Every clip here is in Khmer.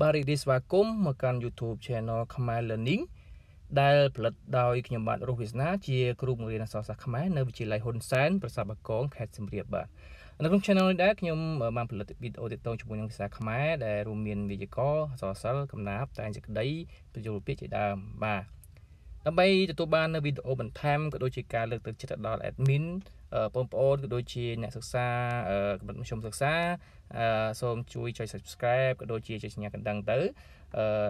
បាទរីករាយស្វាគមន៍មកកាន់ YouTube Channel ខ្មែរ Learning ដែលផលិតដោយខ្ញុំបាទរស់វាសនាជា គ្រូបង្រៀនអក្សរសាស្ត្រខ្មែរនៅវិទ្យាល័យហ៊ុនសែនប្រាសាទបាគងខេត្តសៀមរាបបាទនៅក្នុង channel នេះដែរខ្ញុំបានផលិតវីដេអូទាក់ទងជាមួយនឹងភាសាខ្មែរដែលរួមមានវេយ្យាករណ៍អក្សរសិល្ប៍កំណាព្យតែងសេចក្តីបញ្យលពាក្យជាដើមបាទដើម្បីទទួលបាននៅវីដេអូបន្ថែមក៏ដូចជាការលើកទឹកចិត្តដល់ admin បងប្អូនក៏ដូចជាអ្នកសិក្សាកម្រិតមធ្យមសិក្សាសូមជួយចុច subscribe ក៏ដូចជាចុចសញ្ញាកណ្ដឹងទៅ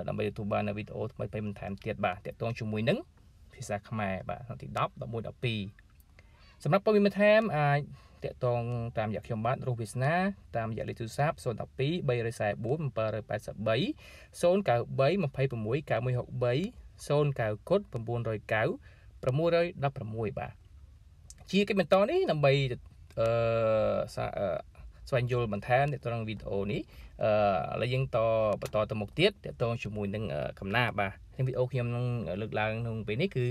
ដើម្បីទទួលបាននៅវីដេអូថ្មីៗបន្ថែមទៀតបាទតាក់ទងជាមួយនឹងភាសាខ្មែរបាទក្នុងទី10 11 12សម្រាប់ពលមានបន្ថែមអាចតាក់ទងតាមរយៈខ្ញុំបាទរស់វាសនាតាមរយៈលេខទូរស័ព្ទ012 344 783 093 26 9163 090គត់909 616បាទជាគិតបន្តនេះដើម្បីអឺស្វែងយល់បន្ថែមទាក់ទងវីដេអូនេះអឺឥឡូវយើងតបន្តទៅមុខទៀតទាក់ទងជាមួយនឹងកំណាបបាទក្នុងវីដេអូខ្ញុំនឹងលើកឡើងក្នុងពេលនេះគឺ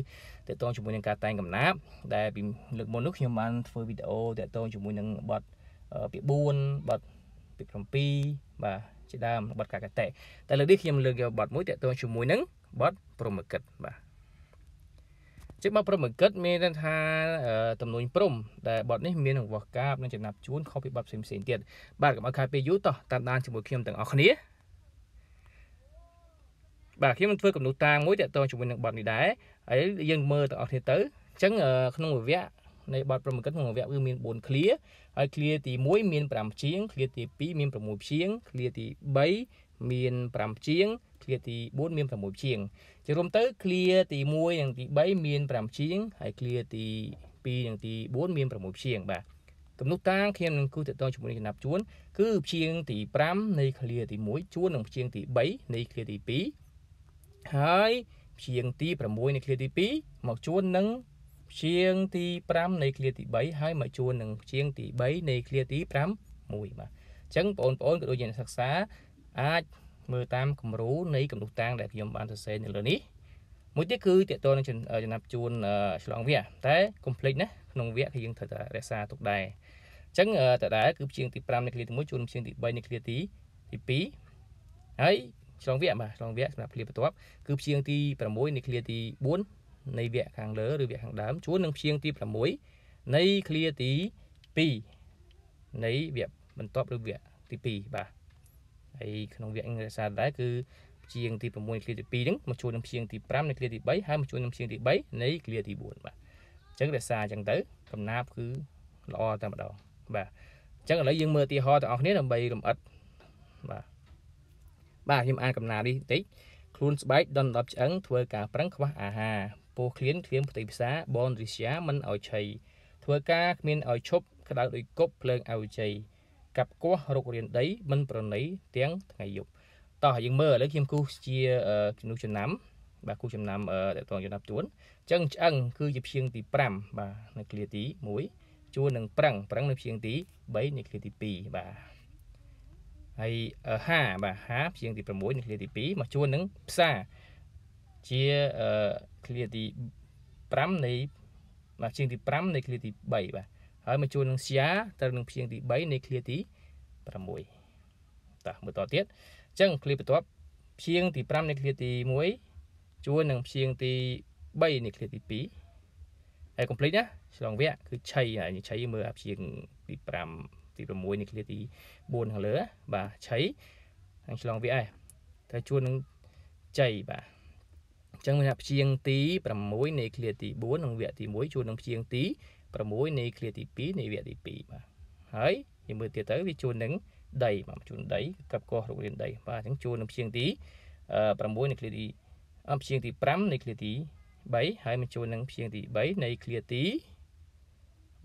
ទាក់ទងជាមួយនឹងការតែងកំណាបដែលពីលើកមុននោះខ្ញុំបានធ្វើវីដេអូទាក់ទងជាមួយនឹងបទពាក្យ4បទពាក្យ7បាទជាដើមបទកាកតេតែលើកនេះខ្ញុំលើកយកបទមួយទាក់ទងជាមួយនឹងបទព្រហ្មកិតបាទជាបទព្រហ្មកិត មានន័យថាទំនួញព្រំដែលបទនេះមានរង្វាស់កាបនិងចំណាប់ជួន ខុសពីបទផ្សេងផ្សេងទៀតបាទកុំឲ្យខាតពេលយូរតោះតាមដានជាមួយខ្ញុំទាំងអស់គ្នាបាទខ្ញុំនឹងធ្វើកំណត់តាមួយតាក់ទងជាមួយនឹងបទនេះដែរហើយយើងមើលទាំងអស់គ្នាទៅអញ្ចឹងក្នុងវគ្គនៃបទប្រមកិតក្នុងវគ្គគឺមាន4ឃ្លាហើយឃ្លាទី1មាន5ជាងឃ្លាទី2មាន6ជាងឃ្លាទី3មាន5ព្យាង្គឃ្លាទី4មាន6ព្យាង្គជារួមទៅឃ្លាទី1និងទី3មាន5ព្យាង្គហើយឃ្លាទី2និងទី4មាន6ព្យាង្គបាទកំណត់តាងខ្ញុំនឹងគូតតងជាមួយនឹងចំណាប់ជួនគឺព្យាង្គទី5នៃឃ្លាទី1ជួននិងព្យាង្គទី3នៃឃ្លាទី2ហើយព្យាង្គទី6នៃឃ្លាទី2មកជួននឹងព្យាង្គទី5នៃឃ្លាទី3ហើយមកជួននឹងព្យាង្គទី3នៃឃ្លាទី5មួយបាទអញ្ចឹងបងប្អូនក៏ដូចជាអ្នកសិក្សាអាចមើលតាមគំរូ នៃកំណុះតាំងដែលខ្ញុំបានសរសេរនៅលើនេះមួយទៀតគឺតកតនឹងចំណាប់ជួនឆ្លងវគ្គតែកុំភ្លេចណាក្នុងវគ្គគឺយើងត្រូវតែរក្សាទុកដែរអញ្ចឹងតដែលគឺជាងទី5នៃឃ្លាទី1ជួនជាងទី3នៃឃ្លាទីទី2ហើយឆ្លងវគ្គបាទឆ្លងវគ្គសម្រាប់ឃ្លាបន្ទាប់គឺជាងទី6នៃឃ្លាទី4នៃវគ្គខាងលើឬវគ្គខាងដើមជួននឹងជាងទី6នៃឃ្លាទី2នៃវគ្គបន្ទាប់ឬវគ្គទី2បាទហើយក្នុងវគ្គអង់គ្លេសសាដែរគឺជាងទី6គ្លៀទី2ហ្នឹងមកជួយនឹងជាងទី5និងគ្លៀទី3ហើយមកជួយនឹងជាងទី3នៃគ្លៀទី4បាទអញ្ចឹងរក្សាអញ្ចឹងទៅកំណាប់គឺល្អតែម្ដងបាទអញ្ចឹងឥឡូវយើងមើលឧទាហរណ៍ទាំងអស់គ្នាដើម្បីលម្អិតបាទបាទខ្ញុំអានកំណានេះបន្តិចខ្លួនស្បែកដុនដប់ឆ្អឹងធ្វើការប្រឹងខ្វះអាហារពោះឃ្លានឃ្លាមផ្ទៃផ្សាបនរិស្យាមិនឲ្យឆៃធ្វើការគ្មានឲ្យឈប់ក្តៅដោយគប់ភ្លើងអវិជ័យកាប់គាស់រុករានដីមិនប្រណីទាំងថ្ងៃយប់តោះយើងមើលឥឡូវខ្ញុំគូសជាជំចំណាំបាទគូចំណាំតកតងចំណាំជួនអញ្ចឹងឆ្អឹងគឺជាផ្ទៀងទី5បាទនៅឃ្លាទី1ជួននឹងប្រឹងប្រឹងនៅផ្ទៀងទី3នៅឃ្លាទី2បាទហើយហាបាទហាផ្ទៀងទី6នៅឃ្លាទី2មកជួននឹងផ្សាជាឃ្លាទី5នៃបាទផ្ទៀងទី5នៃឃ្លាទី3បាទហើយមកជួលនឹង share ត្រូវនឹងព្យាង្គទី3នៃឃ្លាទី6តោះមើលតទៀតអញ្ចឹងឃ្លាបន្ទាប់ព្យាង្គទី5នៃឃ្លាទី1ជួលនឹងព្យាង្គទី3នៃឃ្លាទី2ហើយ complete ណាឆ្លងវគ្គគឺឆៃហើយឆៃមើលអាព្យាង្គទី5ទី6នៃឃ្លាទី4ខាងលើបាទឆៃហើយឆ្លងវគ្គហើយត្រូវជួលនឹងចៃបាទអញ្ចឹងមានថាព្យាង្គទី6នៃឃ្លាទី4និងវគ្គទី1ជួលនឹងព្យាង្គទី5 6នៃគ្រាទី2នៃវគ្គទី2បាទហើយយើងមើលទៀតទៅវាជួននឹងដីបាទជួនដីកັບកោះរុករៀនដីបាទអញ្ចឹងជួននឹងព្យាង្គទី6នៃគ្រាទីព្យាង្គទី5នៃគ្រាទី3ហើយមកជួននឹងព្យាង្គទី3នៃគ្រាទី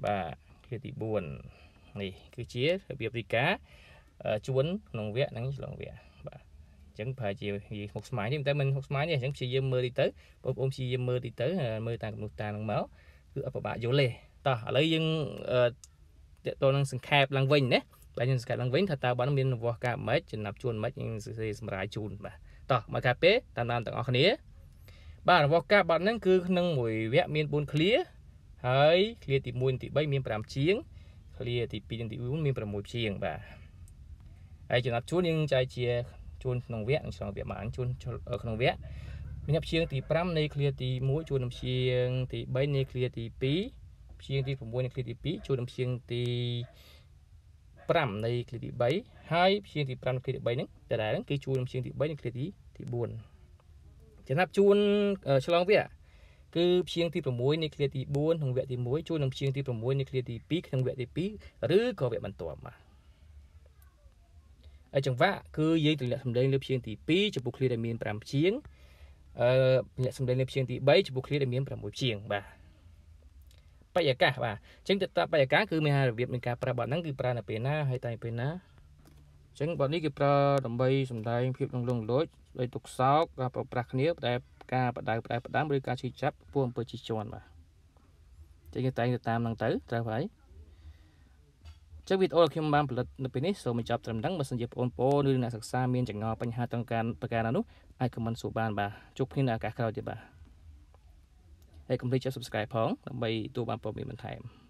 បាទគ្រាទី4នេះគឺជារបៀបវិការជួនក្នុងវគ្គនិងឆ្លងវគ្គបាទឹងប្រហែលជាវាមុខស្មាញទេតែមិនមុខស្មាញទេអញ្ចឹងព្យាយាមមើលតិចទៅបងប្អូនព្យាយាមមើលតិចទៅមើលតាមកំណត់តានឹងមកគឺអបបាក់យល់ទេតោះឥឡូវយើងតើតើនឹងសង្ខេបឡើងវិញណាបាទយើងសង្ខេបឡើងវិញថាតើបានមានរង្វាស់ការម៉េចចំណាប់ជួនម៉េចយើងសរសេរសម្រាយជូនបាទតោះមកការពេលតាមតាមទាំងអស់គ្នា បាទរង្វាស់ការបាត់ហ្នឹងគឺក្នុងមួយវគ្គមាន4ឃ្លា ហើយឃ្លាទី1និងទី3មាន5ជាងឃ្លាទី2និងទី4មាន6ជាងបាទហើយចំណាប់ជួនយើងចែកជាជួនក្នុងវគ្គនិងឆ្លងវគ្គបានជួនក្នុងវគ្គមានជាងទី5នៃឃ្លាទី1ជួននឹងជាងទី3នៃឃ្លាទី2ព្យាង្គទី6និងឃ្លាទី2ចូលនឹងព្យាង្គទី5នៃឃ្លាទី3ហើយព្យាង្គទី5និងឃ្លាទី3ហ្នឹងដដែលហ្នឹងគឺជួរនឹងព្យាង្គទី3និងឃ្លាទីទី4ចំណាប់ជួនឆ្លងវគ្គគឺព្យាង្គទី6នៃឃ្លាទី4ក្នុងវគ្គទី1ជួរនឹងព្យាង្គទី6នៃឃ្លាទី2ក្នុងវគ្គទី2ឬក៏វគ្គបន្ទាប់បាទហើយចង្វាក់គឺយើងទម្លាក់សម្លេងលើព្យាង្គទី2ចំពោះឃ្លាដែលមាន5ព្យាង្គអឺទម្លាក់សម្លេងលើព្យាង្គទី3ចំពោះឃ្លាដែលមាន6ព្យាង្គបាទបរិយាកាសបាទអញ្ចឹងទៅតាមបរិយាកាសគឺមានរបៀបនៃការប្រើបទហ្នឹងគឺប្រើនៅពេលណាហើយតែពេលណាអញ្ចឹងបទនេះគេប្រើដើម្បី សម្ដែងភាពលងលងលួចដោយទុកសោកការប្រប្រាស់គ្នាតែការបដៅផ្ដែផ្ដាំឬការឈឺចាប់ពួកអំពើជិះជាន់បាទអញ្ចឹងគេតែងទៅតាមហ្នឹងទៅត្រូវហើយចឹងវីដេអូខ្ញុំបានផលិតនៅពេលនេះសូមបញ្ចប់ត្រឹមហ្នឹងបើសិនជាបងប្អូនឬអ្នកសិក្សាមានចម្ងល់បញ្ហាត្រង់ការប្រការណានោះអាចខមមិនសួរបានបាទជួបគ្នានៅឱកាសក្រោយទៀតបាទហើយកុំភ្លេចចុច Subscribe ផងដើម្បីទទួលបានព័ត៌មានបន្ថែម។